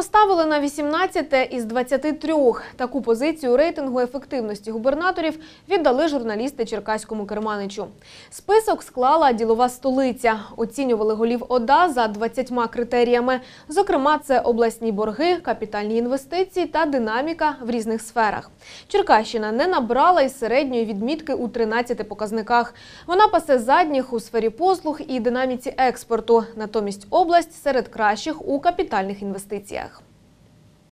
Поставили на 18 із 23. Таку позицію рейтингу ефективності губернаторів віддали журналісти Черкаському керманичу. Список склала ділова столиця. Оцінювали голів ОДА за 20 критеріями. Зокрема, це обласні борги, капітальні інвестиції та динаміка в різних сферах. Черкащина не набрала із середньої відмітки у 13 показниках. Вона пасе задніх у сфері послуг і динаміці експорту. Натомість область серед кращих у капітальних інвестиціях.